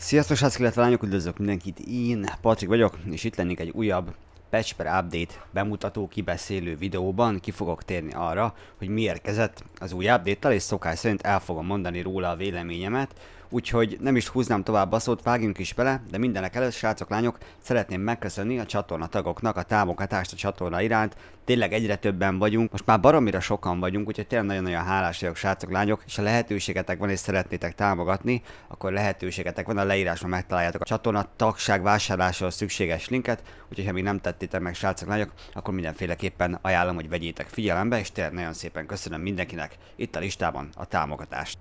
Sziasztok srácok, illetve lányok, üdvözlök mindenkit, én Patrik vagyok, és itt lennék egy újabb Patch per Update bemutató kibeszélő videóban, ki fogok térni arra, hogy mi érkezett az új update-tel, és szokás szerint el fogom mondani róla a véleményemet, úgyhogy nem is húznám tovább a szót, vágjunk is bele, de mindenek előtt, srácok, lányok, szeretném megköszönni a csatorna tagoknak a támogatást a csatorna iránt, tényleg egyre többen vagyunk, most már baromira sokan vagyunk, úgyhogy tényleg nagyon-nagyon hálás vagyok, srácok, lányok, és ha lehetőségetek van és szeretnétek támogatni, akkor lehetőségetek van, a leírásban megtaláljátok a csatorna tagság vásárlásához szükséges linket, úgyhogy ha még nem tettétek meg, srácok, lányok, akkor mindenféleképpen ajánlom, hogy vegyétek figyelembe, és tényleg nagyon szépen köszönöm mindenkinek itt a listában a támogatást.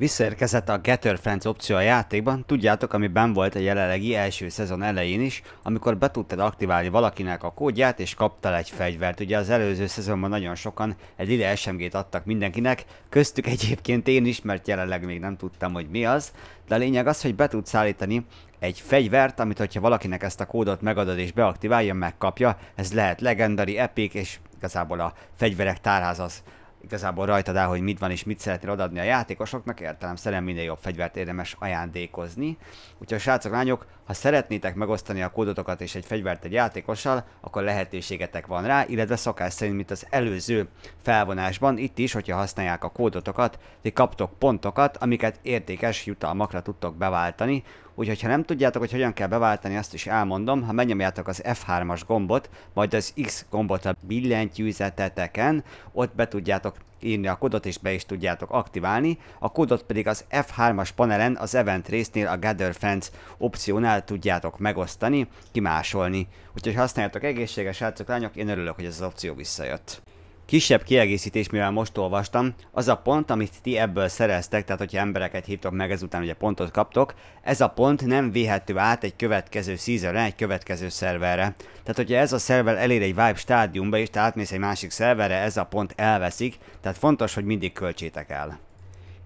Visszaérkezett a Getter Friends opció a játékban, tudjátok, ami benn volt a jelenlegi első szezon elején is, amikor be tudtad aktiválni valakinek a kódját és kaptál egy fegyvert. Ugye az előző szezonban nagyon sokan egy ide SMG-t adtak mindenkinek, köztük egyébként én is, mert jelenleg még nem tudtam, hogy mi az, de a lényeg az, hogy be tudsz állítani egy fegyvert, amit hogyha valakinek ezt a kódot megadod és beaktiválja, megkapja, ez lehet legendari, epic és igazából a fegyverek tárház az igazából rajtad áll, hogy mit van és mit szeretnél odaadni a játékosoknak, szerint minden jobb fegyvert érdemes ajándékozni. Úgyhogy a srácok, lányok, ha szeretnétek megosztani a kódotokat és egy fegyvert egy játékossal, akkor lehetőségetek van rá, illetve szokás szerint, mint az előző felvonásban, itt is, hogyha használják a kódotokat, ti kaptok pontokat, amiket értékes jutalmakra tudtok beváltani, úgyhogy ha nem tudjátok, hogy hogyan kell beváltani, azt is elmondom, ha megnyomjátok az F3-as gombot, majd az X gombot a billentyűzeteteken, ott be tudjátok írni a kódot és be is tudjátok aktiválni. A kódot pedig az F3-as panelen az event résznél a Gather Fans opciónál tudjátok megosztani, kimásolni. Úgyhogy használjátok egészséges srácok, lányok, én örülök, hogy ez az opció visszajött. Kisebb kiegészítés, mivel most olvastam, az a pont, amit ti ebből szereztek, tehát hogyha embereket hívtok meg ezután, ugye pontot kaptok, ez a pont nem vihető át egy következő seasonre, egy következő szerverre. Tehát hogyha ez a szerver elér egy vibe stádiumba és te átmész egy másik szerverre, ez a pont elveszik, tehát fontos, hogy mindig költsétek el.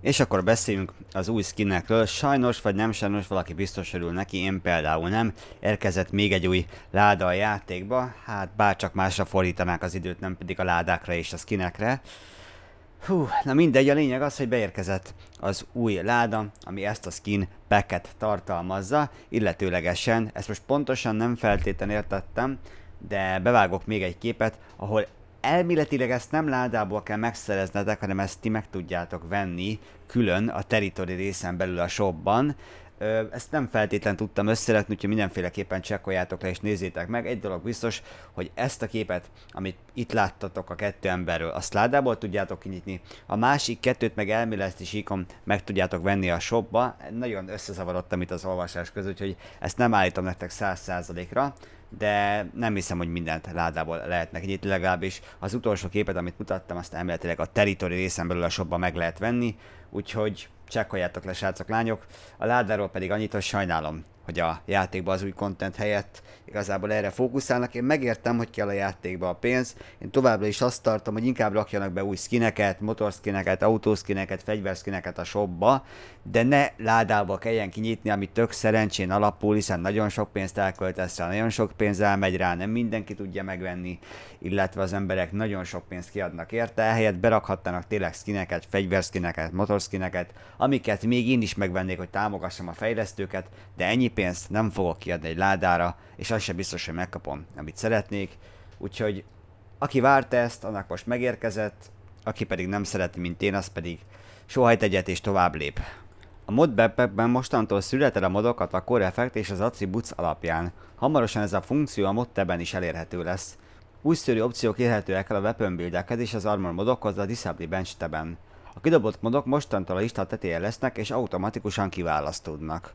És akkor beszéljünk az új skinekről. Sajnos vagy nem sajnos valaki biztos örül neki, én például nem. Érkezett még egy új láda a játékba, hát bár csak másra fordítanák az időt, nem pedig a ládákra és a skinekre. Hú, na mindegy, a lényeg az, hogy beérkezett az új láda, ami ezt a skin packet tartalmazza, illetőlegesen, ezt most pontosan nem feltétlen értettem, de bevágok még egy képet, ahol elméletileg ezt nem ládából kell megszereznetek, hanem ezt ti meg tudjátok venni külön a teritori részen belül a shopban. Ezt nem feltétlen tudtam összeletni, úgyhogy mindenféleképpen csekkoljátok le és nézzétek meg. Egy dolog biztos, hogy ezt a képet, amit itt láttatok a kettő emberről, a ládából tudjátok kinyitni. A másik kettőt meg elméleti síkon meg tudjátok venni a shopba. Nagyon összezavarodtam itt az olvasás között, úgyhogy ezt nem állítom nektek 100%-ra de nem hiszem, hogy mindent ládából lehetnek nyitni, legalábbis az utolsó képet, amit mutattam, azt emléletileg a teritori részen belül a shopban meg lehet venni, úgyhogy csekkoljátok le, srácok, lányok. A ládáról pedig annyit, hogy sajnálom, hogy a játékba az új content helyett igazából erre fókuszálnak. Én megértem, hogy kell a játékba a pénz. Én továbbra is azt tartom, hogy inkább rakjanak be új skineket, motorskineket, autószkineket, fegyverskineket a shopba, de ne ládába kelljen kinyitni, ami tök szerencsén alapul, hiszen nagyon sok pénzt elköltesz rá, nagyon sok pénz elmegy rá, nem mindenki tudja megvenni, illetve az emberek nagyon sok pénzt kiadnak érte, ehelyett berakhatnának tényleg skineket, fegyverskineket, motorskineket, amiket még én is megvennék, hogy támogassam a fejlesztőket, de ennyi pénzt nem fogok kiadni egy ládára, és azt sem biztos, hogy megkapom, amit szeretnék. Úgyhogy aki várta ezt, annak most megérkezett, aki pedig nem szereti, mint én, az pedig sohajt egyet és tovább lép. A modbackpackben mostantól születed a modokat a Core Effect és az Attributes alapján. Hamarosan ez a funkció a modteben is elérhető lesz. Új szörű opciók érhetőek el a weapon build és az armor modokhoz a disabli Bench teben. A kidobott modok mostantól a lista tetején lesznek és automatikusan kiválasztódnak.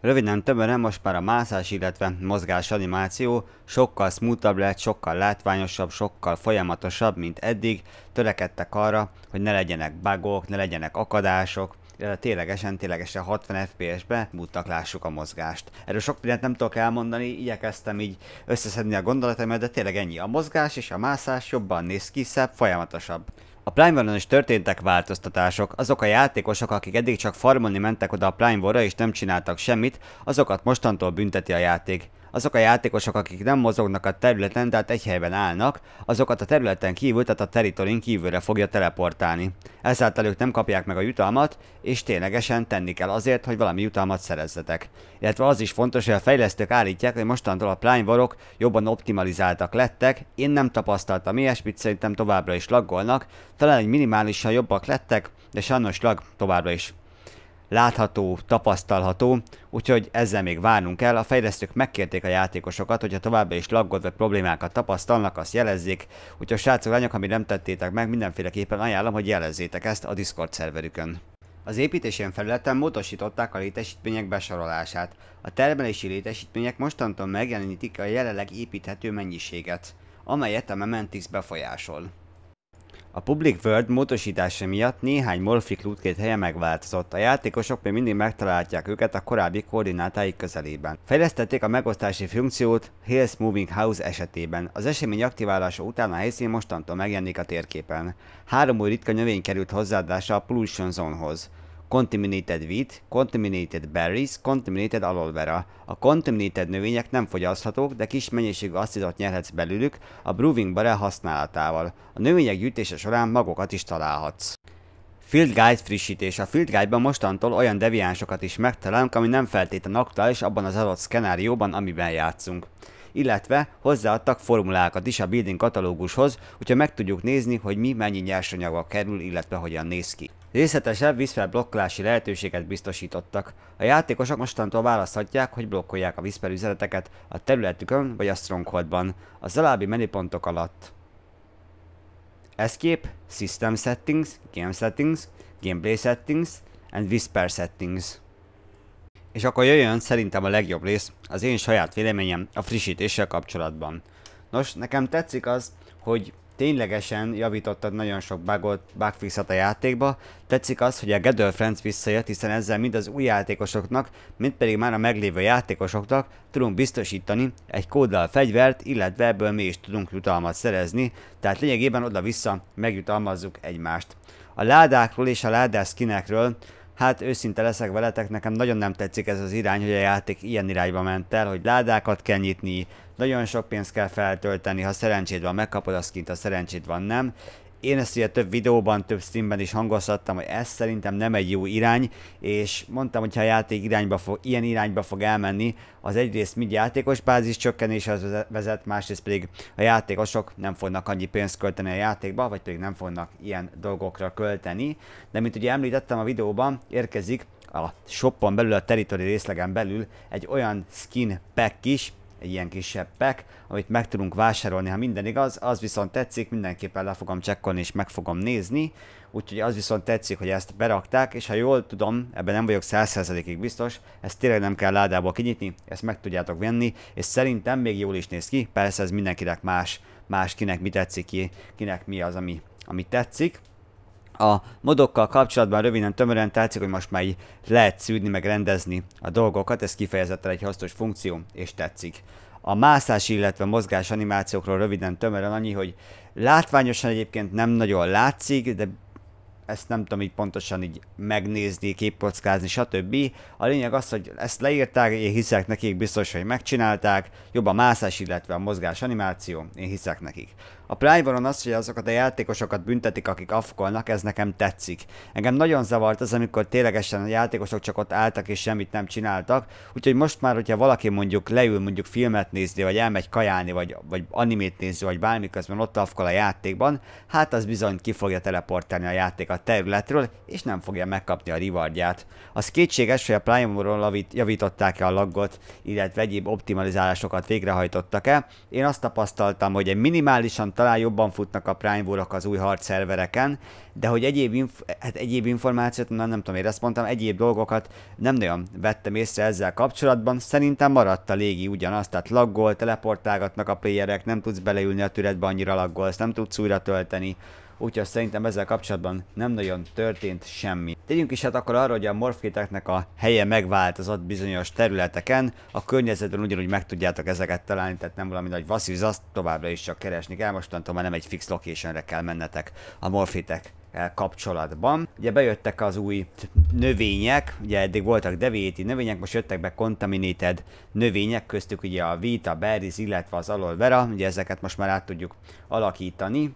Röviden tömören most már a mászás, illetve mozgás animáció sokkal smoothabb lett, sokkal látványosabb, sokkal folyamatosabb, mint eddig. Törekedtek arra, hogy ne legyenek bugok, ne legyenek akadások, ténylegesen, ténylegesen 60 FPS-be mutak lássuk a mozgást. Erről sok mindent nem tudok elmondani, igyekeztem így összeszedni a gondolataimat, de tényleg ennyi. A mozgás és a mászás jobban néz ki, szebb, folyamatosabb. A War-on is történtek változtatások, azok a játékosok, akik eddig csak farmolni mentek oda a Primevalra és nem csináltak semmit, azokat mostantól bünteti a játék azok a játékosok, akik nem mozognak a területen, tehát egy helyben állnak, azokat a területen kívül, tehát a teritorin kívülre fogja teleportálni. Ezáltal ők nem kapják meg a jutalmat, és ténylegesen tenni kell azért, hogy valami jutalmat szerezzetek. Illetve az is fontos, hogy a fejlesztők állítják, hogy mostantól a plányvarok jobban optimalizáltak lettek, én nem tapasztaltam ilyesmit, szerintem továbbra is laggolnak, talán egy minimálisan jobbak lettek, de sajnos lag továbbra is látható, tapasztalható, úgyhogy ezzel még várnunk kell. A fejlesztők megkérték a játékosokat, hogyha továbbra is laggod vagy problémákat tapasztalnak, azt jelezzék, úgyhogy srácok, lányok, ha mi nem tettétek meg, mindenféleképpen ajánlom, hogy jelezzétek ezt a Discord szerverükön. Az építésén felületen módosították a létesítmények besorolását. A termelési létesítmények mostantól megjelenítik a jelenleg építhető mennyiséget, amelyet a Mementix befolyásol. A Public World módosítása miatt néhány morfik lootkét helye megváltozott, a játékosok még mindig megtalálják őket a korábbi koordinátáik közelében. Fejlesztették a megosztási funkciót Hills Moving House esetében. Az esemény aktiválása után a helyszín mostantól megjelenik a térképen. Három új ritka növény került hozzáadása a Pollution Zone-hoz. Contaminated wheat, contaminated berries, contaminated aloe vera. A contaminated növények nem fogyaszthatók, de kis mennyiségű acidot nyerhetsz belőlük a brewing barrel használatával. A növények gyűjtése során magokat is találhatsz. Field Guide frissítés. A Field Guide-ban mostantól olyan deviánsokat is megtalálunk, ami nem feltétlenül aktuális abban az adott szkenárióban, amiben játszunk illetve hozzáadtak formulákat is a building katalógushoz, hogyha meg tudjuk nézni, hogy mi mennyi nyersanyagba kerül, illetve hogyan néz ki. Részletesebb viszper blokkolási lehetőséget biztosítottak. A játékosok mostantól választhatják, hogy blokkolják a viszper üzeneteket a területükön vagy a Strongholdban, a alábbi menüpontok alatt. Escape, System Settings, Game Settings, Gameplay Settings and Whisper Settings. És akkor jöjjön szerintem a legjobb rész, az én saját véleményem a frissítéssel kapcsolatban. Nos, nekem tetszik az, hogy ténylegesen javítottad nagyon sok bugot, bugfixet a játékba. Tetszik az, hogy a Gather Friends visszajött, hiszen ezzel mind az új játékosoknak, mint pedig már a meglévő játékosoknak tudunk biztosítani egy kóddal fegyvert, illetve ebből mi is tudunk jutalmat szerezni, tehát lényegében oda-vissza megjutalmazzuk egymást. A ládákról és a ládás skinekről Hát őszinte leszek veletek, nekem nagyon nem tetszik ez az irány, hogy a játék ilyen irányba ment el, hogy ládákat kell nyitni, nagyon sok pénzt kell feltölteni, ha szerencséd van megkapod a skint, ha szerencséd van nem, én ezt ugye több videóban, több streamben is hangoztattam, hogy ez szerintem nem egy jó irány, és mondtam, hogy ha a játék irányba fog, ilyen irányba fog elmenni, az egyrészt mind játékos bázis csökkenéshez vezet, másrészt pedig a játékosok nem fognak annyi pénzt költeni a játékba, vagy pedig nem fognak ilyen dolgokra költeni. De mint ugye említettem a videóban, érkezik a shopon belül, a territory részlegen belül egy olyan skin pack is, ilyen pack, amit meg tudunk vásárolni, ha minden igaz, az viszont tetszik, mindenképpen le fogom csekkolni és meg fogom nézni, úgyhogy az viszont tetszik, hogy ezt berakták, és ha jól tudom, ebben nem vagyok 100%-ig biztos, ezt tényleg nem kell ládából kinyitni, ezt meg tudjátok venni, és szerintem még jól is néz ki, persze ez mindenkinek más, más kinek mi tetszik ki, kinek mi az, ami, ami tetszik a modokkal kapcsolatban röviden tömören tetszik, hogy most már így lehet szűrni, meg rendezni a dolgokat, ez kifejezetten egy hasznos funkció, és tetszik. A mászás, illetve mozgás animációkról röviden tömören annyi, hogy látványosan egyébként nem nagyon látszik, de ezt nem tudom így pontosan így megnézni, képkockázni, stb. A lényeg az, hogy ezt leírták, én hiszek nekik, biztos, hogy megcsinálták, jobb a mászás, illetve a mozgás animáció, én hiszek nekik. A Privaron az, hogy azokat a játékosokat büntetik, akik afkolnak, ez nekem tetszik. Engem nagyon zavart az, amikor ténylegesen a játékosok csak ott álltak és semmit nem csináltak, úgyhogy most már, hogyha valaki mondjuk leül mondjuk filmet nézni, vagy elmegy kajálni, vagy, vagy animét nézni, vagy bármi közben ott afkol a játékban, hát az bizony ki fogja teleportálni a játék a területről, és nem fogja megkapni a rewardját. Az kétséges, hogy a prime javították-e a laggot, illetve egyéb optimalizálásokat végrehajtottak-e. Én azt tapasztaltam, hogy egy minimálisan talán jobban futnak a prime az új szervereken, de hogy egyéb, inf- hát egyéb információt, na, nem tudom, én ezt mondtam, egyéb dolgokat nem nagyon vettem észre ezzel kapcsolatban. Szerintem maradt a légi ugyanaz, tehát laggol, teleportálgatnak a playerek, nem tudsz beleülni a türetbe, annyira laggolsz, nem tudsz újra tölteni úgyhogy szerintem ezzel kapcsolatban nem nagyon történt semmi. Tegyünk is hát akkor arra, hogy a morfkéteknek a helye megváltozott bizonyos területeken, a környezetben ugyanúgy meg tudjátok ezeket találni, tehát nem valami nagy vasszűz, azt továbbra is csak keresni kell, mostantól már nem egy fix locationre kell mennetek a morfétek eh, kapcsolatban. Ugye bejöttek az új növények, ugye eddig voltak devéti növények, most jöttek be contaminated növények, köztük ugye a Vita, Berries, illetve az Aloe Vera, ugye ezeket most már át tudjuk alakítani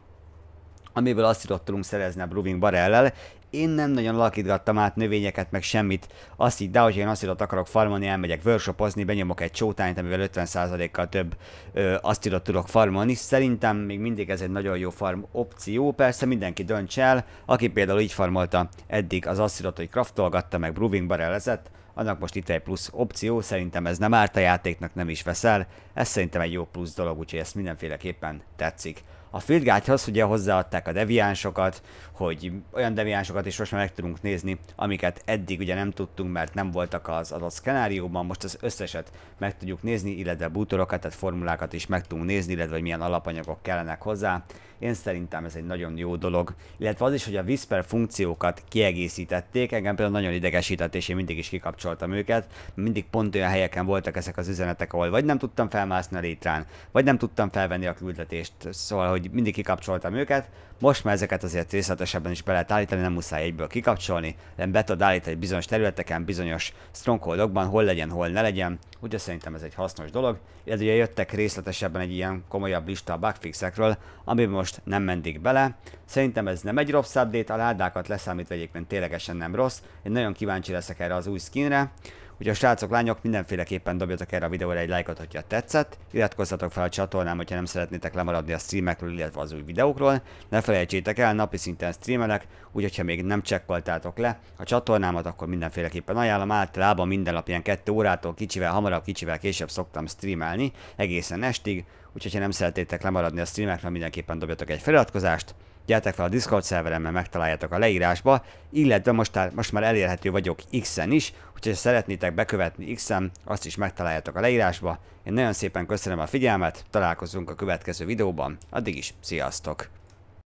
amiből tudott tudunk szerezni a Brewing Barellel. Én nem nagyon lakítgattam át növényeket, meg semmit. Azt de hogy én azt akarok farmolni, elmegyek workshopozni, benyomok egy csótányt, amivel 50%-kal több ö, asszitot tudok farmolni. Szerintem még mindig ez egy nagyon jó farm opció, persze mindenki dönts el. Aki például így farmolta eddig az asszitot, hogy craftolgatta, meg Brewing barellezett, annak most itt egy plusz opció, szerintem ez nem árt a játéknak, nem is veszel. Ez szerintem egy jó plusz dolog, úgyhogy ezt mindenféleképpen tetszik. A Field Guide-hoz ugye hozzáadták a deviánsokat, hogy olyan deviánsokat is most már meg tudunk nézni, amiket eddig ugye nem tudtunk, mert nem voltak az adott szkenárióban, most az összeset meg tudjuk nézni, illetve bútorokat, tehát formulákat is meg tudunk nézni, illetve hogy milyen alapanyagok kellenek hozzá. Én szerintem ez egy nagyon jó dolog, illetve az is, hogy a Whisper funkciókat kiegészítették, engem például nagyon idegesített, és én mindig is kikapcsoltam őket, mindig pont olyan helyeken voltak ezek az üzenetek, ahol vagy nem tudtam felmászni a létrán, vagy nem tudtam felvenni a küldetést, szóval, hogy hogy mindig kikapcsoltam őket, most már ezeket azért részletesebben is be lehet állítani, nem muszáj egyből kikapcsolni, nem be tud állítani bizonyos területeken, bizonyos strongholdokban, hol legyen, hol ne legyen, ugye szerintem ez egy hasznos dolog, illetve ugye jöttek részletesebben egy ilyen komolyabb lista a bugfixekről, ami most nem mendik bele, szerintem ez nem egy rossz update, a ládákat leszámítva egyébként ténylegesen nem rossz, én nagyon kíváncsi leszek erre az új skinre, Ugye a srácok, lányok, mindenféleképpen dobjatok erre a videóra egy lájkot, hogyha tetszett, iratkozzatok fel a csatornám, hogyha nem szeretnétek lemaradni a streamekről, illetve az új videókról. Ne felejtsétek el, napi szinten streamelek, úgyhogy ha még nem csekkoltátok le a csatornámat, akkor mindenféleképpen ajánlom. Általában minden nap ilyen 2 órától kicsivel hamarabb, kicsivel később szoktam streamelni, egészen estig, úgyhogy ha nem szeretnétek lemaradni a streamekről, mindenképpen dobjatok egy feliratkozást, Gyertek fel a Discord szerveremben, megtaláljátok a leírásba, illetve most, most már elérhető vagyok X-en is, úgyhogy ha szeretnétek bekövetni X-en, azt is megtaláljátok a leírásba. Én nagyon szépen köszönöm a figyelmet, találkozunk a következő videóban, addig is, sziasztok!